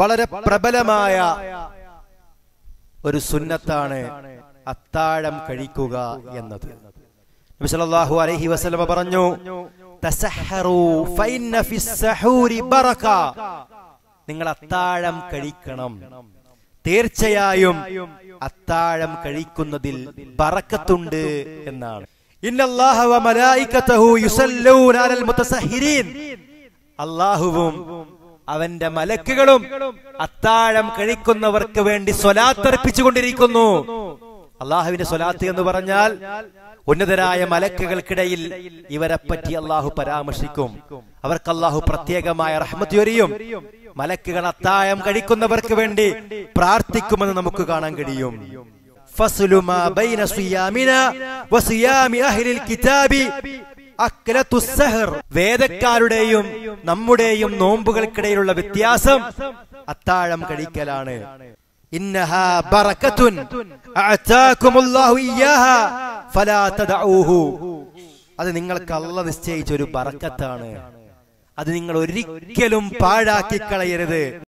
വളരെ പ്രബലമായ ഒരു സുന്നത്താണ് അത്താഴം കഴിക്കുക എന്നത് നബിസല്ലാഹു അലഹി പറഞ്ഞു നിങ്ങൾ അത്താഴം കഴിക്കണം തീർച്ചയായും അത്താഴം കഴിക്കുന്നതിൽ ബറക്കത്തുണ്ട് എന്നാണ് അള്ളാഹുവും അവന്റെ മലക്കുകളും അത്താഴം കഴിക്കുന്നവർക്ക് വേണ്ടി സ്വലാത്തർപ്പിച്ചു കൊണ്ടിരിക്കുന്നു അള്ളാഹുവിന്റെ സ്വലാത്ത് എന്ന് പറഞ്ഞാൽ ഉന്നതരായ മലക്കുകൾക്കിടയിൽ ഇവരെ പറ്റി അള്ളാഹു പരാമർശിക്കും അവർക്ക് അള്ളാഹു പ്രത്യേകമായ റഹ്മത്തൊരിയും മലക്കുകൾ അത്താഴം കഴിക്കുന്നവർക്ക് വേണ്ടി പ്രാർത്ഥിക്കുമെന്ന് നമുക്ക് കാണാൻ കഴിയും വേദക്കാരുടെയും നമ്മുടെയും നോമ്പുകൾക്കിടയിലുള്ള വ്യത്യാസം അത്താഴം കഴിക്കലാണ് അത് നിങ്ങൾക്ക് അല്ല നിശ്ചയിച്ച ഒരു ബറക്കത്താണ് അത് നിങ്ങൾ ഒരിക്കലും പാഴാക്കി കളയരുത്